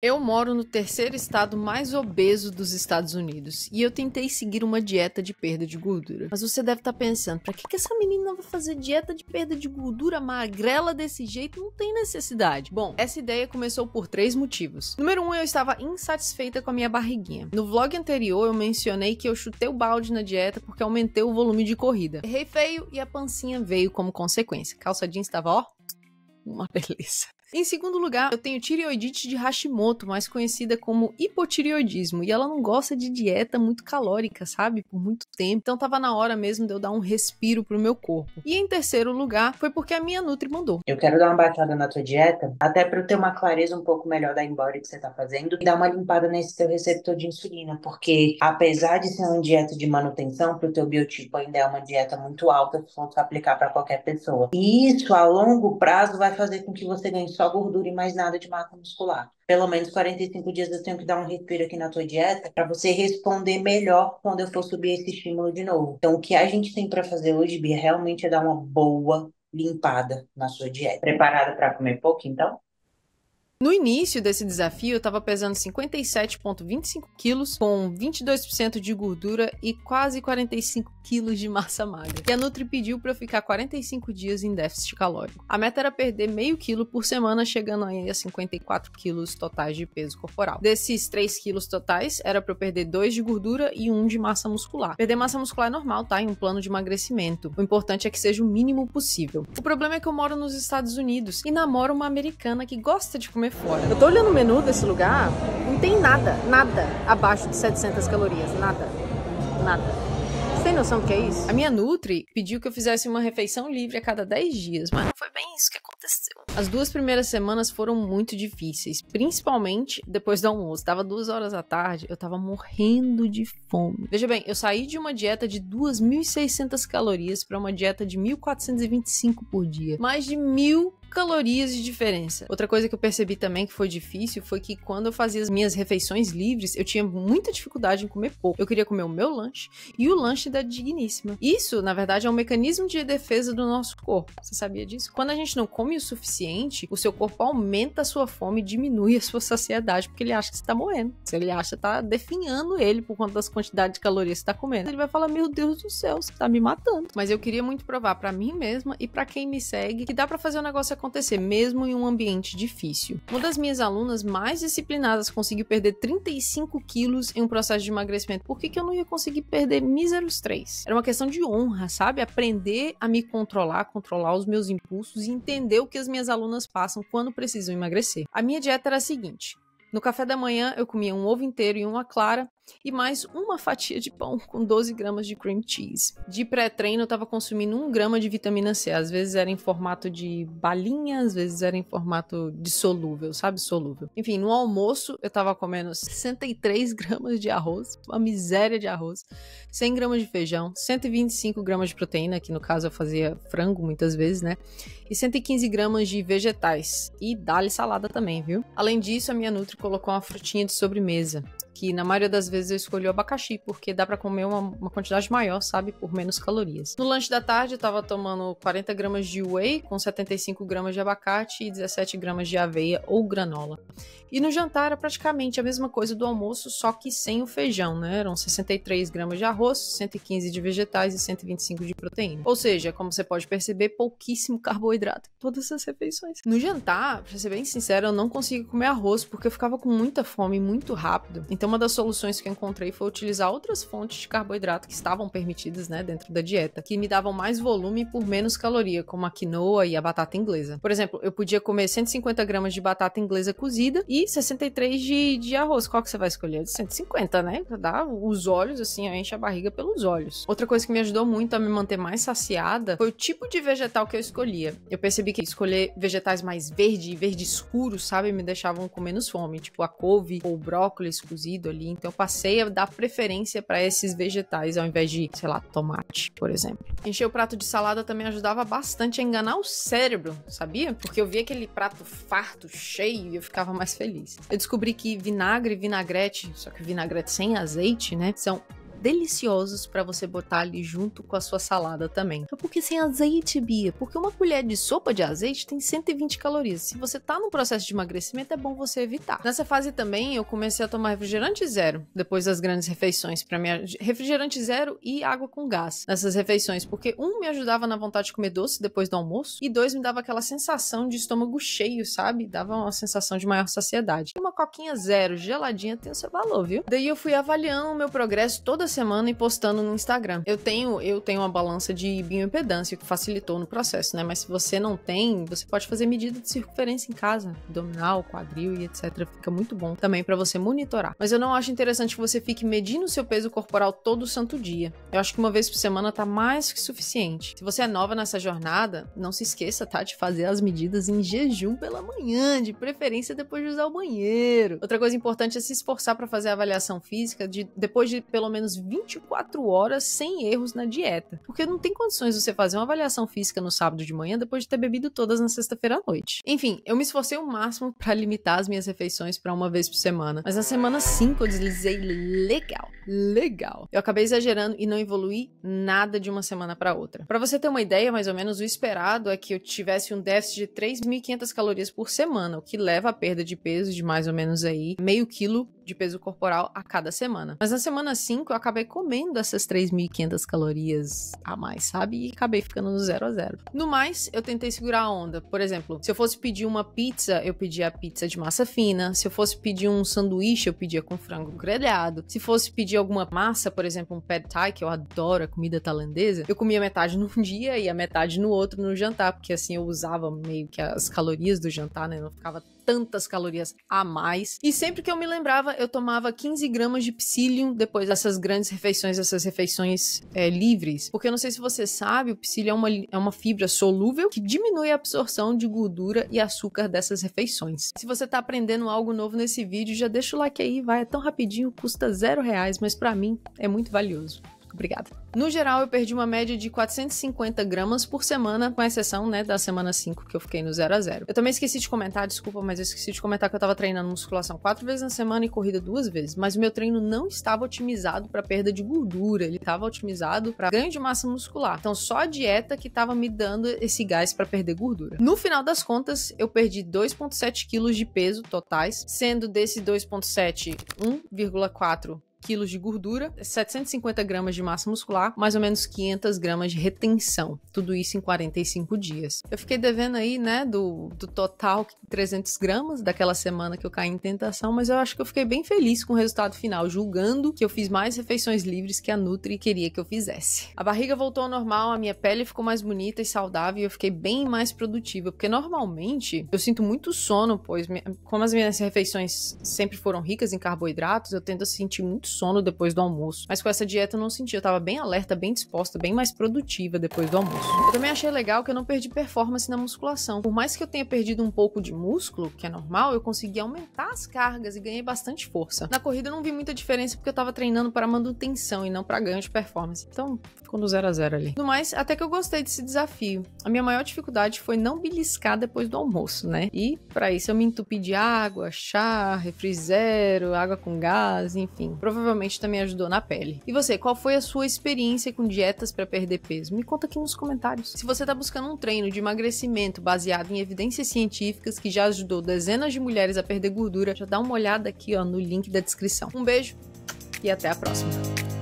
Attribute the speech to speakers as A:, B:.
A: Eu moro no terceiro estado mais obeso dos Estados Unidos e eu tentei seguir uma dieta de perda de gordura. Mas você deve estar tá pensando, pra que, que essa menina vai fazer dieta de perda de gordura magrela desse jeito? Não tem necessidade. Bom, essa ideia começou por três motivos. Número um, eu estava insatisfeita com a minha barriguinha. No vlog anterior eu mencionei que eu chutei o balde na dieta porque aumentei o volume de corrida. Errei feio e a pancinha veio como consequência. Calça jeans estava, ó, uma beleza. Em segundo lugar, eu tenho tireoidite de Hashimoto, mais conhecida como hipotireoidismo, e ela não gosta de dieta muito calórica, sabe? Por muito tempo. Então tava na hora mesmo de eu dar um respiro pro meu corpo. E em terceiro lugar, foi porque a minha Nutri mandou. Eu quero dar uma baixada na tua dieta, até para eu ter uma clareza um pouco melhor da embora que você tá fazendo e dar uma limpada nesse teu receptor de insulina, porque apesar de ser uma dieta de manutenção, pro teu biotipo ainda é uma dieta muito alta que se pode aplicar para qualquer pessoa. E isso a longo prazo vai fazer com que você ganhe só gordura e mais nada de massa muscular. Pelo menos 45 dias eu tenho que dar um respiro aqui na tua dieta para você responder melhor quando eu for subir esse estímulo de novo. Então, o que a gente tem para fazer hoje, Bia, realmente é dar uma boa limpada na sua dieta. Preparada para comer pouco, então? No início desse desafio, eu estava pesando 57,25 quilos, com 22% de gordura e quase 45 quilos de massa magra. E a Nutri pediu para eu ficar 45 dias em déficit calórico. A meta era perder meio quilo por semana, chegando aí a 54 quilos totais de peso corporal. Desses 3 quilos totais, era para eu perder 2 de gordura e 1 um de massa muscular. Perder massa muscular é normal, tá? Em um plano de emagrecimento. O importante é que seja o mínimo possível. O problema é que eu moro nos Estados Unidos e namoro uma americana que gosta de comer comer fora. Eu tô olhando o menu desse lugar, não tem nada, nada abaixo de 700 calorias, nada, nada. Você tem noção do que é isso? A minha Nutri pediu que eu fizesse uma refeição livre a cada 10 dias, mas não foi bem isso que aconteceu. As duas primeiras semanas foram muito difíceis, principalmente depois do almoço. Tava duas horas da tarde, eu tava morrendo de fome. Veja bem, eu saí de uma dieta de 2.600 calorias para uma dieta de 1.425 por dia. Mais de mil calorias de diferença. Outra coisa que eu percebi também que foi difícil foi que quando eu fazia as minhas refeições livres, eu tinha muita dificuldade em comer pouco. Eu queria comer o meu lanche e o lanche da digníssima. Isso, na verdade, é um mecanismo de defesa do nosso corpo. Você sabia disso? Quando a gente não come o suficiente, o seu corpo aumenta a sua fome e diminui a sua saciedade, porque ele acha que você tá morrendo. Se ele acha que tá definhando ele por conta das quantidades de calorias que você tá comendo, ele vai falar: "Meu Deus do céu, você tá me matando". Mas eu queria muito provar para mim mesma e para quem me segue que dá para fazer um negócio acontecer mesmo em um ambiente difícil. Uma das minhas alunas mais disciplinadas conseguiu perder 35 quilos em um processo de emagrecimento. Por que, que eu não ia conseguir perder míseros 3? Era uma questão de honra, sabe? Aprender a me controlar, controlar os meus impulsos e entender o que as minhas alunas passam quando precisam emagrecer. A minha dieta era a seguinte: no café da manhã, eu comia um ovo inteiro e uma clara e mais uma fatia de pão com 12 gramas de cream cheese. De pré-treino, eu estava consumindo 1 grama de vitamina C. Às vezes era em formato de balinha, às vezes era em formato de solúvel, sabe? Solúvel. Enfim, no almoço, eu estava comendo 63 gramas de arroz, uma miséria de arroz, 100 gramas de feijão, 125 gramas de proteína, que no caso eu fazia frango muitas vezes, né? E 115 gramas de vegetais. E dá-lhe salada também, viu? Além disso, a minha Nutri colocou uma frutinha de sobremesa que na maioria das vezes eu escolhi o abacaxi, porque dá para comer uma, uma, quantidade maior, sabe? Por menos calorias. No lanche da tarde eu tava tomando 40 gramas de whey, com 75 gramas de abacate e 17 gramas de aveia ou granola. E no jantar era praticamente a mesma coisa do almoço, só que sem o feijão, né? Eram 63 gramas de arroz, 115 de vegetais e 125 de proteína. Ou seja, como você pode perceber, pouquíssimo carboidrato em todas as refeições. No jantar, pra ser bem sincero, eu não conseguia comer arroz porque eu ficava com muita fome muito rápido. Então uma das soluções que eu encontrei foi utilizar outras fontes de carboidrato que estavam permitidas né, dentro da dieta, que me davam mais volume por menos caloria, como a quinoa e a batata inglesa. Por exemplo, eu podia comer 150 gramas de batata inglesa cozida e 63 de, de arroz. Qual que você vai escolher? 150, né? Dá os olhos, assim, enche a barriga pelos olhos. Outra coisa que me ajudou muito a me manter mais saciada foi o tipo de vegetal que eu escolhia. Eu percebi que escolher vegetais mais verde e verde escuro, sabe, me deixavam com menos fome, tipo a couve ou brócolis cozido ali. Então, eu passei a dar preferência para esses vegetais ao invés de, sei lá, tomate, por exemplo. Encher o prato de salada também ajudava bastante a enganar o cérebro, sabia? Porque eu via aquele prato farto, cheio, e eu ficava mais feliz. Eu descobri que vinagre e vinagrete, só que vinagrete sem azeite, né, são deliciosos para você botar ali junto com a sua salada também. É porque sem azeite, Bia? Porque uma colher de sopa de azeite tem 120 calorias. Se você tá num processo de emagrecimento, é bom você evitar. Nessa fase também, eu comecei a tomar refrigerante zero depois das grandes refeições para minha refrigerante zero e água com gás nessas refeições, porque um me ajudava na vontade de comer doce depois do almoço e dois me dava aquela sensação de estômago cheio, sabe? Dava uma sensação de maior saciedade. Uma coquinha zero geladinha tem o seu valor, viu? Daí eu fui avaliando o meu progresso toda semana e postando no Instagram. Eu tenho, eu tenho uma balança de bioimpedância que facilitou no processo, né? Mas se você não tem, você pode fazer medida de circunferência em casa, abdominal, quadril e etc. Fica muito bom também para você monitorar. Mas eu não acho interessante que você fique medindo o seu peso corporal todo santo dia. Eu acho que uma vez por semana tá mais que suficiente. Se você é nova nessa jornada, não se esqueça, tá, de fazer as medidas em jejum pela manhã, de preferência depois de usar o banheiro. Outra coisa importante é se esforçar para fazer a avaliação física de depois de pelo menos 24 horas sem erros na dieta. Porque não tem condições de você fazer uma avaliação física no sábado de manhã depois de ter bebido todas na sexta-feira à noite. Enfim, eu me esforcei o máximo para limitar as minhas refeições para uma vez por semana, mas na semana 5 eu deslizei legal, legal. Eu acabei exagerando e não evolui nada de uma semana para outra. Para você ter uma ideia, mais ou menos o esperado é que eu tivesse um déficit de 3.500 calorias por semana, o que leva à perda de peso de mais ou menos aí meio quilo de peso corporal a cada semana. Mas na semana 5 eu acabei comendo essas 3.500 calorias a mais, sabe? E acabei ficando no zero a zero. No mais, eu tentei segurar a onda. Por exemplo, se eu fosse pedir uma pizza, eu pedia pizza de massa fina. Se eu fosse pedir um sanduíche, eu pedia com frango grelhado. Se fosse pedir alguma massa, por exemplo, um pad thai, que eu adoro a comida tailandesa, eu comia metade num dia e a metade no outro no jantar, porque assim eu usava meio que as calorias do jantar, né? Eu não ficava tantas calorias a mais. E sempre que eu me lembrava, eu tomava 15 gramas de psyllium depois dessas grandes refeições, essas refeições é, livres. Porque eu não sei se você sabe, o psyllium é uma, é uma fibra solúvel que diminui a absorção de gordura e açúcar dessas refeições. Se você tá aprendendo algo novo nesse vídeo, já deixa o like aí, vai, é tão rapidinho, custa zero reais, mas para mim é muito valioso. Obrigada. No geral, eu perdi uma média de 450 gramas por semana, com exceção, né, da semana 5 que eu fiquei no 0 a 0. Eu também esqueci de comentar, desculpa, mas eu esqueci de comentar que eu tava treinando musculação quatro vezes na semana e corrida duas vezes, mas o meu treino não estava otimizado para perda de gordura, ele estava otimizado para ganho de massa muscular. Então, só a dieta que estava me dando esse gás para perder gordura. No final das contas, eu perdi 2,7 quilos de peso totais, sendo desse 2,7, 1,4 quilos de gordura, 750 gramas de massa muscular, mais ou menos 500 gramas de retenção. Tudo isso em 45 dias. Eu fiquei devendo aí, né, do, do total 300 gramas daquela semana que eu caí em tentação, mas eu acho que eu fiquei bem feliz com o resultado final, julgando que eu fiz mais refeições livres que a Nutri queria que eu fizesse. A barriga voltou ao normal, a minha pele ficou mais bonita e saudável e eu fiquei bem mais produtiva, porque normalmente eu sinto muito sono, pois como as minhas refeições sempre foram ricas em carboidratos, eu tento sentir muito sono depois do almoço. Mas com essa dieta eu não senti, eu tava bem alerta, bem disposta, bem mais produtiva depois do almoço. Eu também achei legal que eu não perdi performance na musculação. Por mais que eu tenha perdido um pouco de músculo, que é normal, eu consegui aumentar as cargas e ganhei bastante força. Na corrida eu não vi muita diferença porque eu tava treinando para manutenção e não para ganho de performance. Então, ficou no 0 a 0 ali. No mais, até que eu gostei desse desafio. A minha maior dificuldade foi não beliscar depois do almoço, né? E para isso eu me entupi de água, chá, refri zero, água com gás, enfim provavelmente também ajudou na pele. E você, qual foi a sua experiência com dietas para perder peso? Me conta aqui nos comentários. Se você está buscando um treino de emagrecimento baseado em evidências científicas que já ajudou dezenas de mulheres a perder gordura, já dá uma olhada aqui ó, no link da descrição. Um beijo e até a próxima.